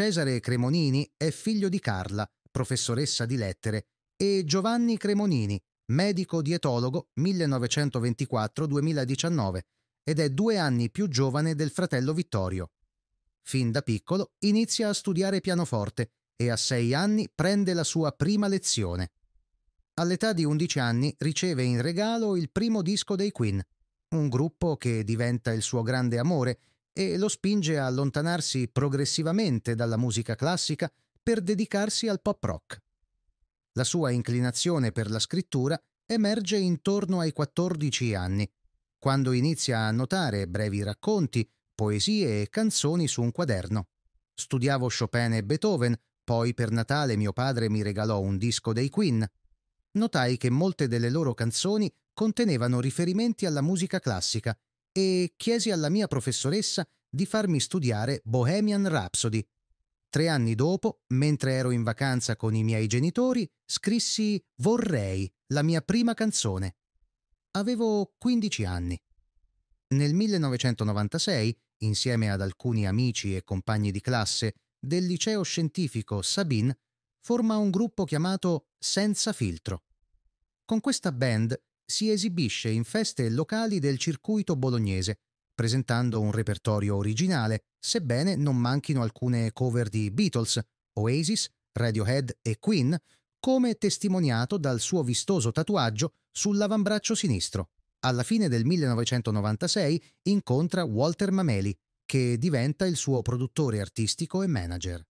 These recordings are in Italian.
Cesare Cremonini è figlio di Carla, professoressa di lettere, e Giovanni Cremonini, medico dietologo 1924-2019, ed è due anni più giovane del fratello Vittorio. Fin da piccolo inizia a studiare pianoforte e a sei anni prende la sua prima lezione. All'età di 11 anni riceve in regalo il primo disco dei Queen, un gruppo che diventa il suo grande amore e lo spinge a allontanarsi progressivamente dalla musica classica per dedicarsi al pop rock. La sua inclinazione per la scrittura emerge intorno ai 14 anni, quando inizia a notare brevi racconti, poesie e canzoni su un quaderno. Studiavo Chopin e Beethoven, poi per Natale mio padre mi regalò un disco dei Queen. Notai che molte delle loro canzoni contenevano riferimenti alla musica classica e chiesi alla mia professoressa di farmi studiare Bohemian Rhapsody. Tre anni dopo, mentre ero in vacanza con i miei genitori, scrissi Vorrei, la mia prima canzone. Avevo 15 anni. Nel 1996, insieme ad alcuni amici e compagni di classe del liceo scientifico Sabin, forma un gruppo chiamato Senza Filtro. Con questa band si esibisce in feste locali del circuito bolognese, presentando un repertorio originale, sebbene non manchino alcune cover di Beatles, Oasis, Radiohead e Queen, come testimoniato dal suo vistoso tatuaggio sull'avambraccio sinistro. Alla fine del 1996 incontra Walter Mameli, che diventa il suo produttore artistico e manager.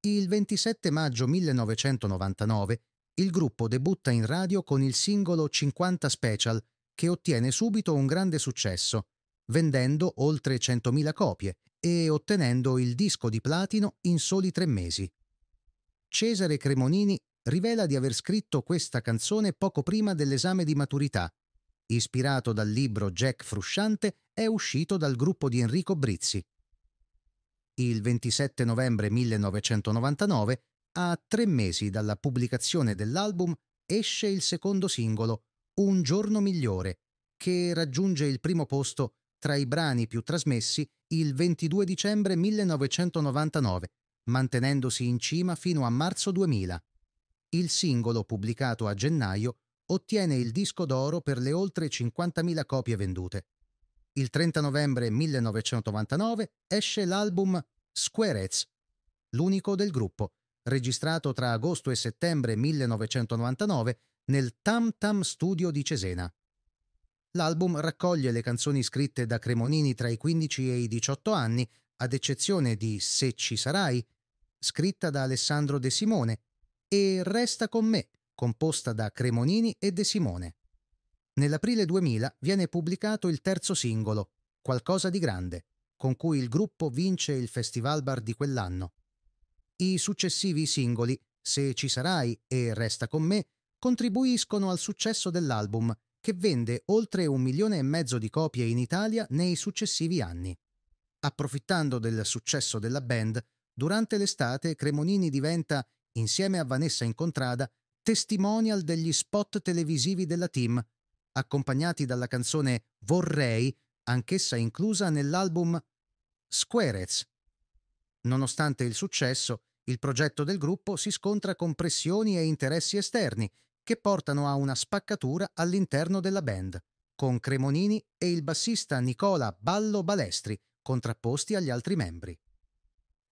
Il 27 maggio 1999 il gruppo debutta in radio con il singolo 50 Special, che ottiene subito un grande successo, vendendo oltre 100.000 copie e ottenendo il disco di platino in soli tre mesi. Cesare Cremonini rivela di aver scritto questa canzone poco prima dell'esame di maturità. Ispirato dal libro Jack Frusciante, è uscito dal gruppo di Enrico Brizzi. Il 27 novembre 1999 a tre mesi dalla pubblicazione dell'album esce il secondo singolo, Un giorno migliore, che raggiunge il primo posto tra i brani più trasmessi il 22 dicembre 1999, mantenendosi in cima fino a marzo 2000. Il singolo, pubblicato a gennaio, ottiene il disco d'oro per le oltre 50.000 copie vendute. Il 30 novembre 1999 esce l'album Squarez, l'unico del gruppo, registrato tra agosto e settembre 1999 nel Tam Tam Studio di Cesena. L'album raccoglie le canzoni scritte da Cremonini tra i 15 e i 18 anni, ad eccezione di Se ci sarai, scritta da Alessandro De Simone, e Resta con me, composta da Cremonini e De Simone. Nell'aprile 2000 viene pubblicato il terzo singolo, Qualcosa di Grande, con cui il gruppo vince il Festival Bar di quell'anno. I successivi singoli, Se ci sarai e Resta con me, contribuiscono al successo dell'album, che vende oltre un milione e mezzo di copie in Italia nei successivi anni. Approfittando del successo della band, durante l'estate Cremonini diventa, insieme a Vanessa Incontrada, testimonial degli spot televisivi della team, accompagnati dalla canzone Vorrei, anch'essa inclusa nell'album Squarez Nonostante il successo, il progetto del gruppo si scontra con pressioni e interessi esterni che portano a una spaccatura all'interno della band, con Cremonini e il bassista Nicola Ballo Balestri contrapposti agli altri membri.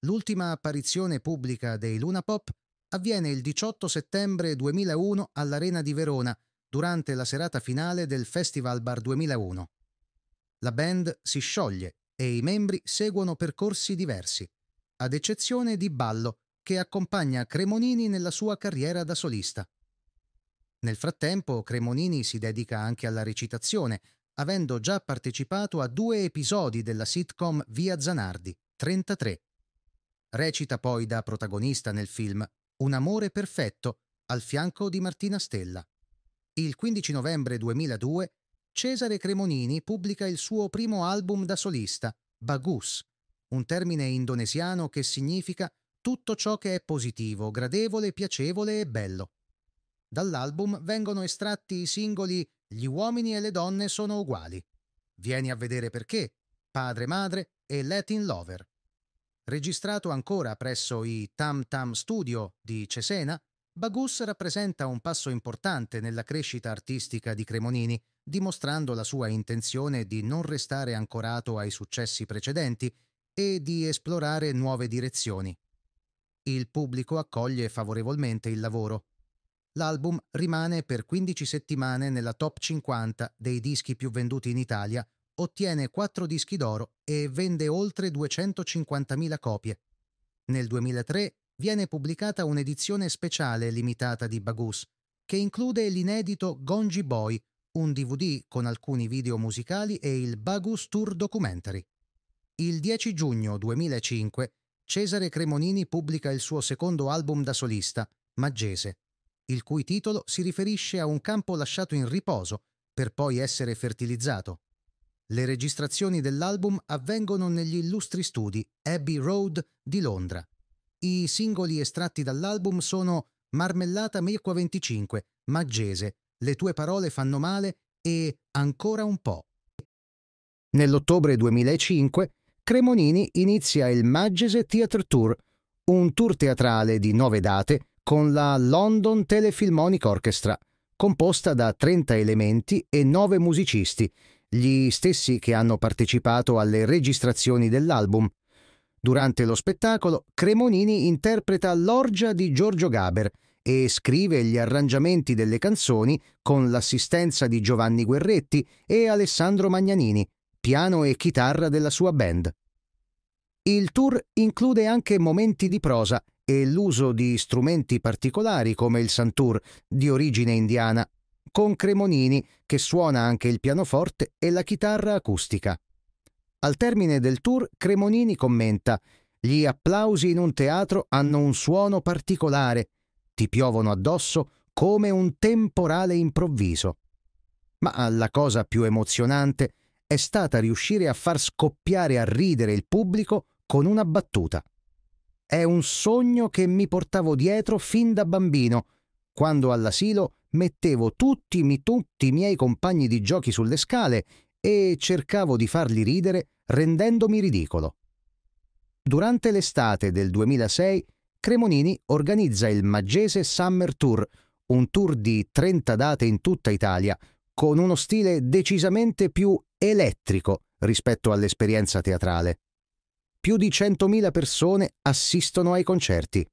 L'ultima apparizione pubblica dei Luna Pop avviene il 18 settembre 2001 all'Arena di Verona durante la serata finale del Festival Bar 2001. La band si scioglie e i membri seguono percorsi diversi ad eccezione di Ballo, che accompagna Cremonini nella sua carriera da solista. Nel frattempo, Cremonini si dedica anche alla recitazione, avendo già partecipato a due episodi della sitcom Via Zanardi, 33. Recita poi da protagonista nel film Un amore perfetto, al fianco di Martina Stella. Il 15 novembre 2002, Cesare Cremonini pubblica il suo primo album da solista, Bagus, un termine indonesiano che significa tutto ciò che è positivo, gradevole, piacevole e bello. Dall'album vengono estratti i singoli Gli uomini e le donne sono uguali, Vieni a vedere perché, Padre Madre e Latin Lover. Registrato ancora presso i Tam Tam Studio di Cesena, Bagus rappresenta un passo importante nella crescita artistica di Cremonini, dimostrando la sua intenzione di non restare ancorato ai successi precedenti e di esplorare nuove direzioni. Il pubblico accoglie favorevolmente il lavoro. L'album rimane per 15 settimane nella top 50 dei dischi più venduti in Italia, ottiene 4 dischi d'oro e vende oltre 250.000 copie. Nel 2003 viene pubblicata un'edizione speciale limitata di Bagus, che include l'inedito Gonji Boy, un DVD con alcuni video musicali e il Bagus Tour Documentary. Il 10 giugno 2005 Cesare Cremonini pubblica il suo secondo album da solista, Maggese, il cui titolo si riferisce a un campo lasciato in riposo per poi essere fertilizzato. Le registrazioni dell'album avvengono negli illustri studi Abbey Road di Londra. I singoli estratti dall'album sono Marmellata Mirqua 25, Maggese, Le tue parole fanno male e Ancora un po'. Nell'ottobre 2005 Cremonini inizia il Maggese Theatre Tour, un tour teatrale di nove date con la London Telefilmonic Orchestra, composta da 30 elementi e nove musicisti, gli stessi che hanno partecipato alle registrazioni dell'album. Durante lo spettacolo, Cremonini interpreta l'orgia di Giorgio Gaber e scrive gli arrangiamenti delle canzoni con l'assistenza di Giovanni Guerretti e Alessandro Magnanini piano e chitarra della sua band. Il tour include anche momenti di prosa e l'uso di strumenti particolari come il santur, di origine indiana, con Cremonini che suona anche il pianoforte e la chitarra acustica. Al termine del tour Cremonini commenta gli applausi in un teatro hanno un suono particolare, ti piovono addosso come un temporale improvviso. Ma la cosa più emozionante è è stata riuscire a far scoppiare a ridere il pubblico con una battuta. È un sogno che mi portavo dietro fin da bambino, quando all'asilo mettevo tutti, tutti i miei compagni di giochi sulle scale e cercavo di farli ridere rendendomi ridicolo. Durante l'estate del 2006 Cremonini organizza il Maggese Summer Tour, un tour di 30 date in tutta Italia, con uno stile decisamente più elettrico rispetto all'esperienza teatrale. Più di 100.000 persone assistono ai concerti.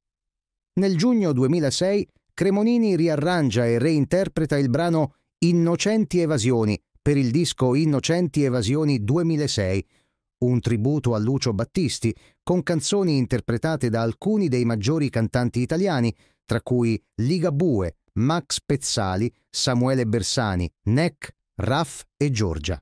Nel giugno 2006 Cremonini riarrangia e reinterpreta il brano Innocenti Evasioni per il disco Innocenti Evasioni 2006, un tributo a Lucio Battisti con canzoni interpretate da alcuni dei maggiori cantanti italiani, tra cui Ligabue, Max Pezzali, Samuele Bersani, Neck, Raff e Giorgia.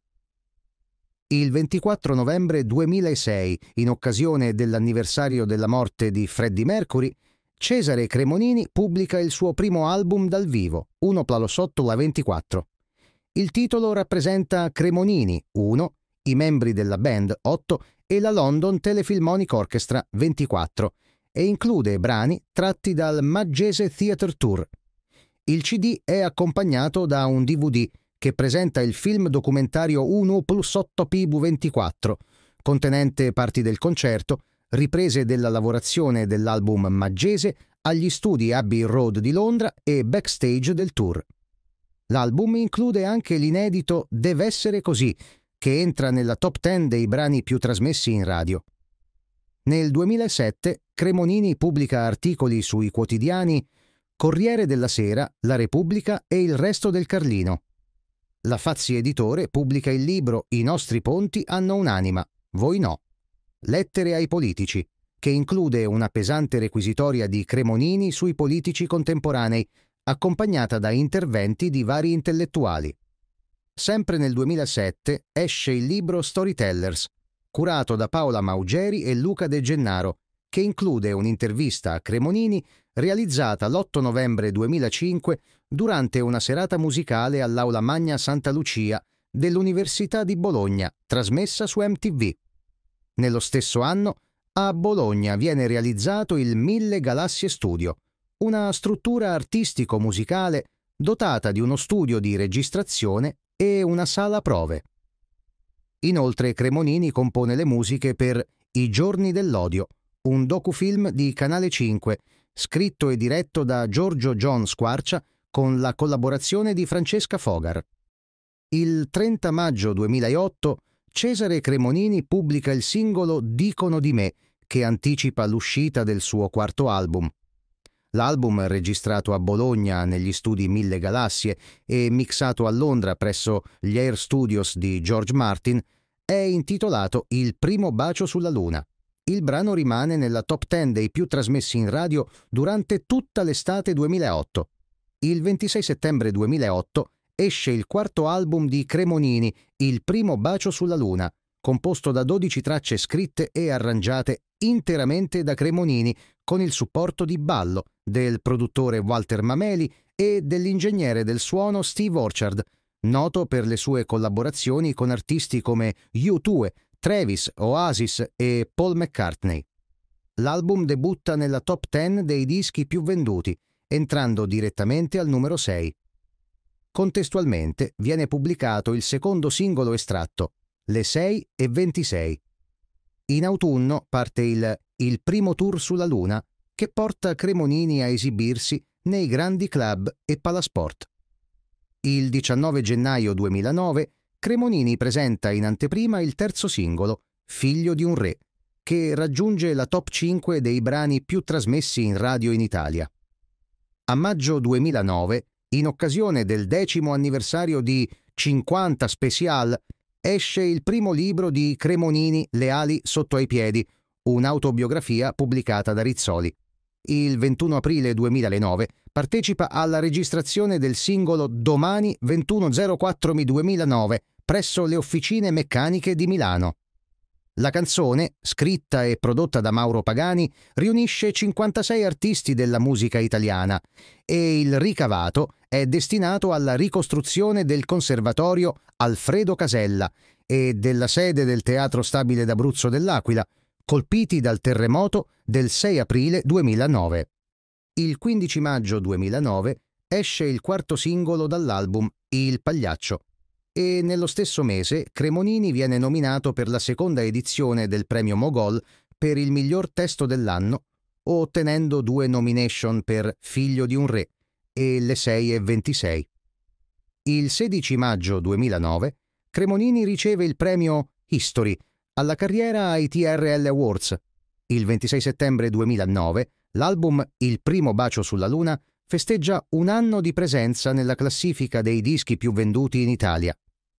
Il 24 novembre 2006, in occasione dell'anniversario della morte di Freddie Mercury, Cesare Cremonini pubblica il suo primo album dal vivo, 1 Plalosotto La 24. Il titolo rappresenta Cremonini 1, i membri della band 8 e la London Telefilmonic Orchestra 24 e include brani tratti dal Maggese Theatre Tour. Il CD è accompagnato da un DVD che presenta il film documentario 1 plus 8 PV24, contenente parti del concerto, riprese della lavorazione dell'album Maggese agli studi Abbey Road di Londra e backstage del tour. L'album include anche l'inedito Dev'essere così, che entra nella top 10 dei brani più trasmessi in radio. Nel 2007 Cremonini pubblica articoli sui quotidiani Corriere della Sera, La Repubblica e Il Resto del Carlino. La Fazzi Editore pubblica il libro I nostri ponti hanno un'anima, voi no. Lettere ai politici, che include una pesante requisitoria di Cremonini sui politici contemporanei, accompagnata da interventi di vari intellettuali. Sempre nel 2007 esce il libro Storytellers, curato da Paola Maugeri e Luca De Gennaro, che include un'intervista a Cremonini realizzata l'8 novembre 2005 durante una serata musicale all'Aula Magna Santa Lucia dell'Università di Bologna, trasmessa su MTV. Nello stesso anno, a Bologna viene realizzato il Mille Galassie Studio, una struttura artistico-musicale dotata di uno studio di registrazione e una sala prove. Inoltre Cremonini compone le musiche per I giorni dell'odio, un docufilm di Canale 5 scritto e diretto da Giorgio John Squarcia con la collaborazione di Francesca Fogar. Il 30 maggio 2008 Cesare Cremonini pubblica il singolo Dicono di me, che anticipa l'uscita del suo quarto album. L'album, registrato a Bologna negli studi Mille Galassie e mixato a Londra presso gli Air Studios di George Martin, è intitolato Il primo bacio sulla luna il brano rimane nella top 10 dei più trasmessi in radio durante tutta l'estate 2008. Il 26 settembre 2008 esce il quarto album di Cremonini, Il primo bacio sulla luna, composto da 12 tracce scritte e arrangiate interamente da Cremonini con il supporto di Ballo, del produttore Walter Mameli e dell'ingegnere del suono Steve Orchard, noto per le sue collaborazioni con artisti come U2, Travis, Oasis e Paul McCartney. L'album debutta nella top 10 dei dischi più venduti, entrando direttamente al numero 6. Contestualmente viene pubblicato il secondo singolo estratto, Le 6 e 26. In autunno parte il Il primo tour sulla Luna, che porta Cremonini a esibirsi nei grandi club e palasport. Il 19 gennaio 2009 Cremonini presenta in anteprima il terzo singolo, Figlio di un re, che raggiunge la top 5 dei brani più trasmessi in radio in Italia. A maggio 2009, in occasione del decimo anniversario di 50 Special, esce il primo libro di Cremonini Le ali sotto ai piedi, un'autobiografia pubblicata da Rizzoli il 21 aprile 2009 partecipa alla registrazione del singolo Domani 2104 2009 presso le Officine Meccaniche di Milano. La canzone, scritta e prodotta da Mauro Pagani, riunisce 56 artisti della musica italiana e il ricavato è destinato alla ricostruzione del conservatorio Alfredo Casella e della sede del Teatro Stabile d'Abruzzo dell'Aquila, colpiti dal terremoto del 6 aprile 2009. Il 15 maggio 2009 esce il quarto singolo dall'album Il Pagliaccio e nello stesso mese Cremonini viene nominato per la seconda edizione del premio Mogol per il miglior testo dell'anno, ottenendo due nomination per Figlio di un re e Le 6 e 26. Il 16 maggio 2009 Cremonini riceve il premio History alla carriera ai TRL Awards. Il 26 settembre 2009 l'album Il primo bacio sulla luna festeggia un anno di presenza nella classifica dei dischi più venduti in Italia.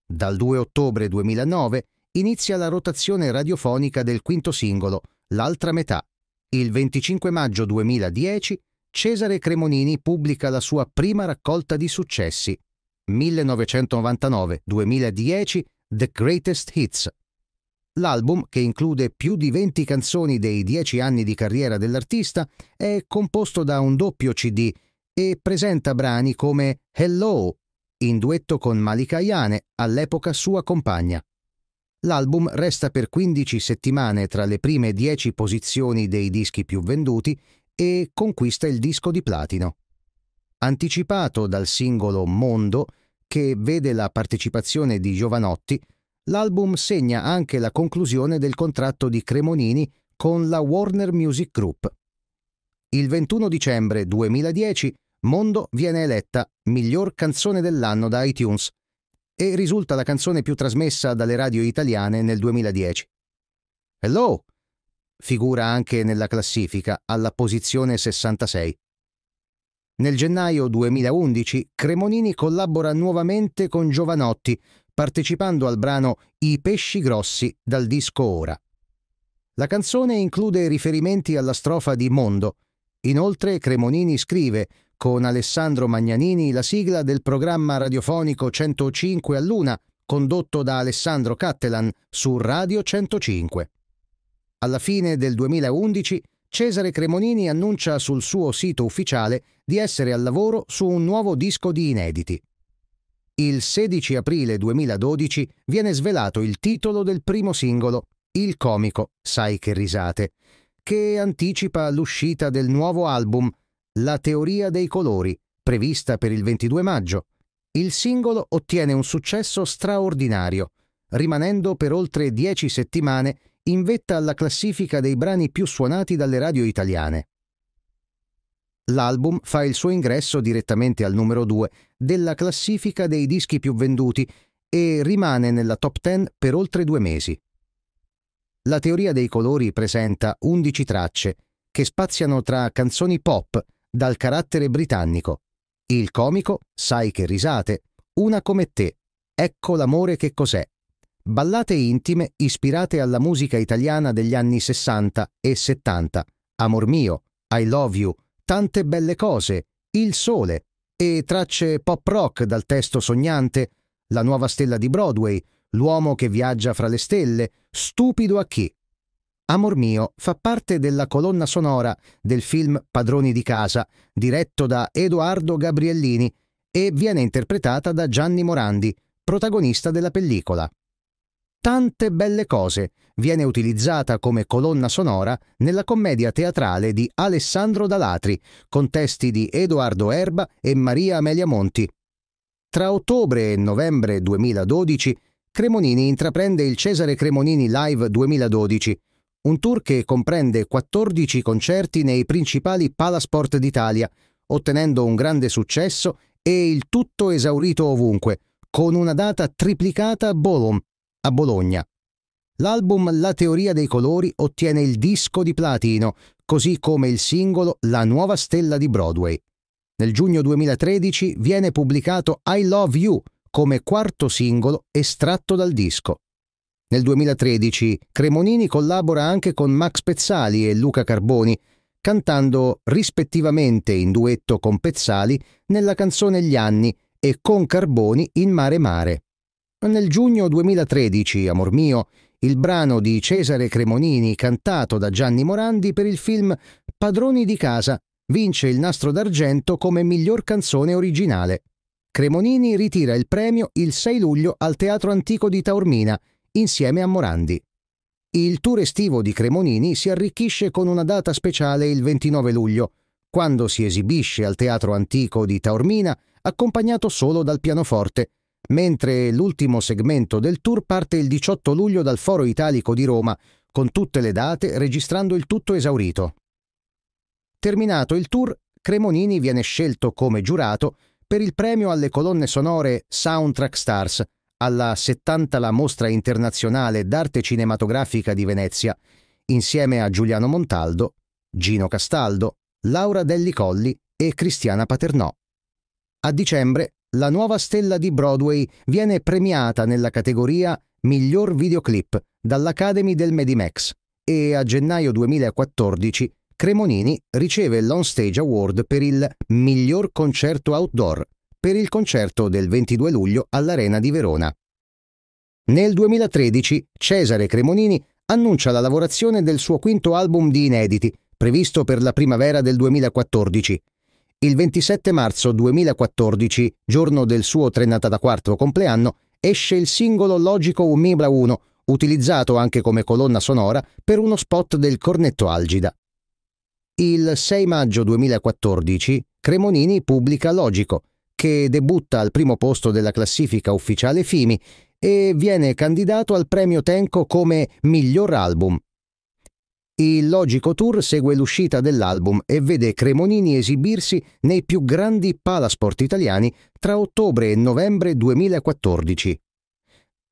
Dal 2 ottobre 2009 inizia la rotazione radiofonica del quinto singolo, L'altra metà. Il 25 maggio 2010 Cesare Cremonini pubblica la sua prima raccolta di successi, 1999-2010 The Greatest Hits. L'album, che include più di 20 canzoni dei 10 anni di carriera dell'artista, è composto da un doppio CD e presenta brani come Hello, in duetto con Malika Ayane, all'epoca sua compagna. L'album resta per 15 settimane tra le prime 10 posizioni dei dischi più venduti e conquista il disco di platino. Anticipato dal singolo Mondo, che vede la partecipazione di Giovanotti, l'album segna anche la conclusione del contratto di Cremonini con la Warner Music Group. Il 21 dicembre 2010 Mondo viene eletta miglior canzone dell'anno da iTunes e risulta la canzone più trasmessa dalle radio italiane nel 2010. Hello! figura anche nella classifica alla posizione 66. Nel gennaio 2011 Cremonini collabora nuovamente con Giovanotti partecipando al brano I pesci grossi dal disco Ora. La canzone include riferimenti alla strofa di Mondo. Inoltre Cremonini scrive, con Alessandro Magnanini, la sigla del programma radiofonico 105 a Luna, condotto da Alessandro Cattelan su Radio 105. Alla fine del 2011 Cesare Cremonini annuncia sul suo sito ufficiale di essere al lavoro su un nuovo disco di inediti il 16 aprile 2012 viene svelato il titolo del primo singolo, Il comico, sai che risate, che anticipa l'uscita del nuovo album La teoria dei colori, prevista per il 22 maggio. Il singolo ottiene un successo straordinario, rimanendo per oltre 10 settimane in vetta alla classifica dei brani più suonati dalle radio italiane l'album fa il suo ingresso direttamente al numero 2 della classifica dei dischi più venduti e rimane nella top 10 per oltre due mesi. La teoria dei colori presenta 11 tracce che spaziano tra canzoni pop dal carattere britannico, il comico, sai che risate, una come te, ecco l'amore che cos'è, ballate intime ispirate alla musica italiana degli anni 60 e 70, Amor mio, I love you, tante belle cose, il sole e tracce pop rock dal testo sognante, la nuova stella di Broadway, l'uomo che viaggia fra le stelle, stupido a chi. Amor mio fa parte della colonna sonora del film Padroni di casa, diretto da Edoardo Gabriellini e viene interpretata da Gianni Morandi, protagonista della pellicola. Tante belle cose viene utilizzata come colonna sonora nella commedia teatrale di Alessandro Dalatri, con testi di Edoardo Erba e Maria Amelia Monti. Tra ottobre e novembre 2012 Cremonini intraprende il Cesare Cremonini Live 2012, un tour che comprende 14 concerti nei principali palasport d'Italia, ottenendo un grande successo e il tutto esaurito ovunque, con una data triplicata a Bologna, a Bologna L'album La teoria dei colori ottiene il disco di platino, così come il singolo La nuova stella di Broadway. Nel giugno 2013 viene pubblicato I Love You come quarto singolo estratto dal disco. Nel 2013 Cremonini collabora anche con Max Pezzali e Luca Carboni, cantando rispettivamente in duetto con Pezzali nella canzone Gli anni e con Carboni in Mare Mare. Nel giugno 2013, amor mio, il brano di Cesare Cremonini cantato da Gianni Morandi per il film Padroni di casa vince il nastro d'argento come miglior canzone originale. Cremonini ritira il premio il 6 luglio al Teatro Antico di Taormina insieme a Morandi. Il tour estivo di Cremonini si arricchisce con una data speciale il 29 luglio, quando si esibisce al Teatro Antico di Taormina accompagnato solo dal pianoforte mentre l'ultimo segmento del tour parte il 18 luglio dal Foro Italico di Roma, con tutte le date, registrando il tutto esaurito. Terminato il tour, Cremonini viene scelto come giurato per il premio alle colonne sonore Soundtrack Stars alla 70 la Mostra Internazionale d'Arte Cinematografica di Venezia, insieme a Giuliano Montaldo, Gino Castaldo, Laura Delli Colli e Cristiana Paternò. A dicembre la nuova stella di Broadway viene premiata nella categoria Miglior videoclip dall'Academy del Medimax e a gennaio 2014 Cremonini riceve l'Onstage Award per il Miglior concerto outdoor per il concerto del 22 luglio all'Arena di Verona. Nel 2013 Cesare Cremonini annuncia la lavorazione del suo quinto album di inediti, previsto per la primavera del 2014, il 27 marzo 2014, giorno del suo 34 compleanno, esce il singolo Logico Umibra 1, utilizzato anche come colonna sonora per uno spot del Cornetto Algida. Il 6 maggio 2014, Cremonini pubblica Logico, che debutta al primo posto della classifica ufficiale FIMI e viene candidato al premio Tenco come miglior album il Logico Tour segue l'uscita dell'album e vede Cremonini esibirsi nei più grandi palasport italiani tra ottobre e novembre 2014.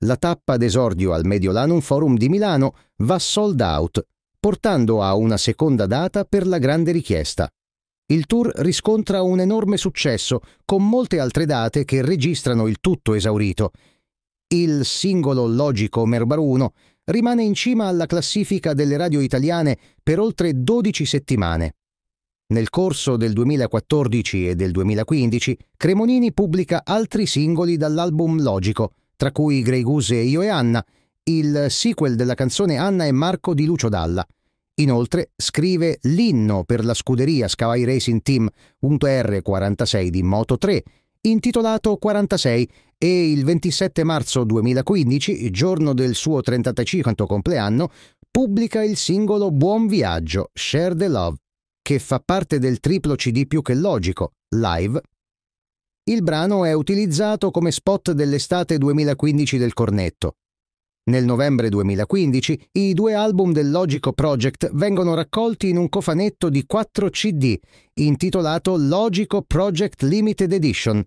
La tappa d'esordio al Mediolanum Forum di Milano va sold out, portando a una seconda data per la grande richiesta. Il tour riscontra un enorme successo, con molte altre date che registrano il tutto esaurito. Il singolo logico Merbaruno rimane in cima alla classifica delle radio italiane per oltre 12 settimane. Nel corso del 2014 e del 2015 Cremonini pubblica altri singoli dall'album Logico, tra cui Grey Goose e Io e Anna, il sequel della canzone Anna e Marco di Lucio Dalla. Inoltre scrive l'inno per la scuderia Sky Racing Team.R46 di Moto 3, intitolato 46 e il 27 marzo 2015, giorno del suo 35 compleanno, pubblica il singolo Buon Viaggio, Share the Love, che fa parte del triplo CD più che logico, Live. Il brano è utilizzato come spot dell'estate 2015 del Cornetto. Nel novembre 2015 i due album del Logico Project vengono raccolti in un cofanetto di 4 CD intitolato Logico Project Limited Edition,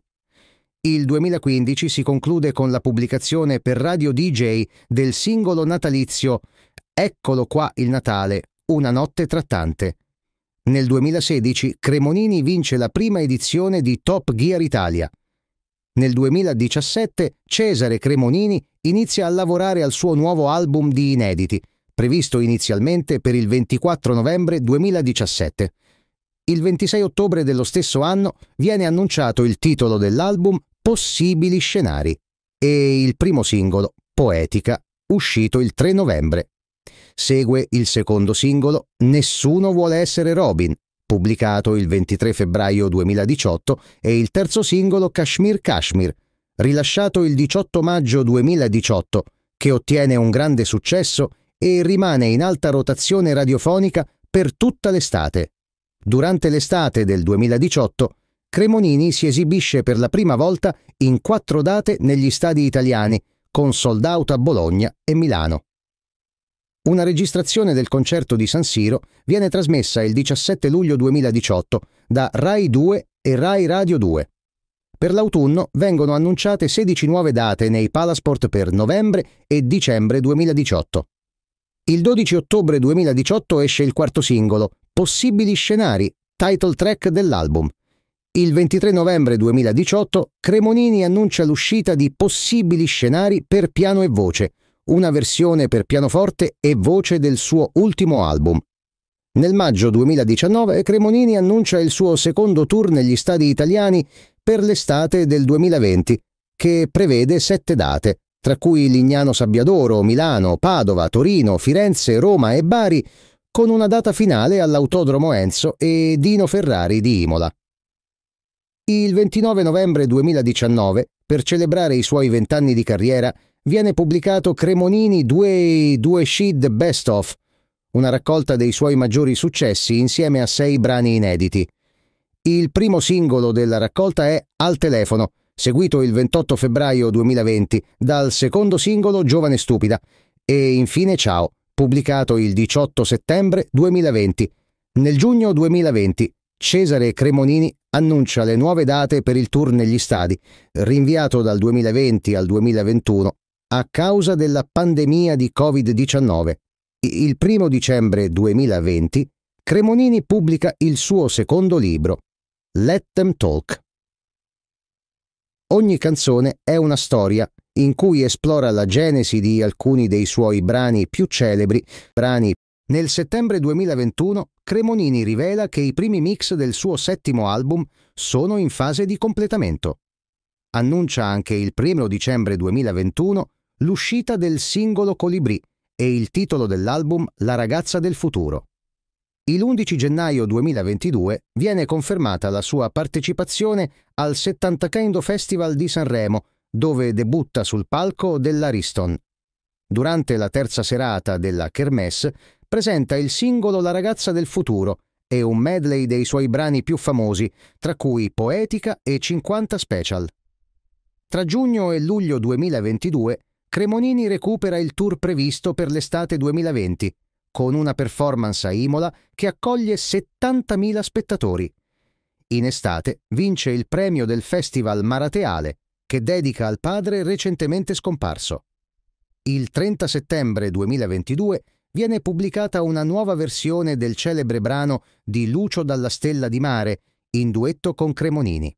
il 2015 si conclude con la pubblicazione per Radio DJ del singolo natalizio Eccolo qua il Natale, una notte trattante. Nel 2016 Cremonini vince la prima edizione di Top Gear Italia. Nel 2017 Cesare Cremonini inizia a lavorare al suo nuovo album di inediti, previsto inizialmente per il 24 novembre 2017 il 26 ottobre dello stesso anno viene annunciato il titolo dell'album possibili scenari e il primo singolo, Poetica, uscito il 3 novembre. Segue il secondo singolo, Nessuno vuole essere Robin, pubblicato il 23 febbraio 2018, e il terzo singolo, Kashmir Kashmir, rilasciato il 18 maggio 2018, che ottiene un grande successo e rimane in alta rotazione radiofonica per tutta l'estate. Durante l'estate del 2018 Cremonini si esibisce per la prima volta in quattro date negli stadi italiani, con sold out a Bologna e Milano. Una registrazione del concerto di San Siro viene trasmessa il 17 luglio 2018 da Rai 2 e Rai Radio 2. Per l'autunno vengono annunciate 16 nuove date nei Palasport per novembre e dicembre 2018. Il 12 ottobre 2018 esce il quarto singolo, Possibili scenari, title track dell'album, il 23 novembre 2018 Cremonini annuncia l'uscita di possibili scenari per piano e voce, una versione per pianoforte e voce del suo ultimo album. Nel maggio 2019 Cremonini annuncia il suo secondo tour negli stadi italiani per l'estate del 2020, che prevede sette date, tra cui Lignano Sabbiadoro, Milano, Padova, Torino, Firenze, Roma e Bari, con una data finale all'Autodromo Enzo e Dino Ferrari di Imola. Il 29 novembre 2019, per celebrare i suoi vent'anni di carriera, viene pubblicato Cremonini 2 2 Sheed Best Of, una raccolta dei suoi maggiori successi insieme a sei brani inediti. Il primo singolo della raccolta è Al telefono, seguito il 28 febbraio 2020 dal secondo singolo Giovane Stupida e infine Ciao, pubblicato il 18 settembre 2020. Nel giugno 2020 Cesare Cremonini annuncia le nuove date per il tour negli stadi, rinviato dal 2020 al 2021 a causa della pandemia di Covid-19. Il 1 dicembre 2020 Cremonini pubblica il suo secondo libro, Let Them Talk. Ogni canzone è una storia in cui esplora la genesi di alcuni dei suoi brani più celebri, brani nel settembre 2021 Cremonini rivela che i primi mix del suo settimo album sono in fase di completamento. Annuncia anche il 1 dicembre 2021 l'uscita del singolo Colibri e il titolo dell'album La ragazza del futuro. Il 11 gennaio 2022 viene confermata la sua partecipazione al 70 Kendo Festival di Sanremo, dove debutta sul palco dell'Ariston. Durante la terza serata della Kermesse presenta il singolo La ragazza del futuro e un medley dei suoi brani più famosi, tra cui Poetica e 50 Special. Tra giugno e luglio 2022 Cremonini recupera il tour previsto per l'estate 2020, con una performance a Imola che accoglie 70.000 spettatori. In estate vince il premio del Festival Marateale, che dedica al padre recentemente scomparso. Il 30 settembre 2022 viene pubblicata una nuova versione del celebre brano di Lucio dalla Stella di Mare in duetto con Cremonini.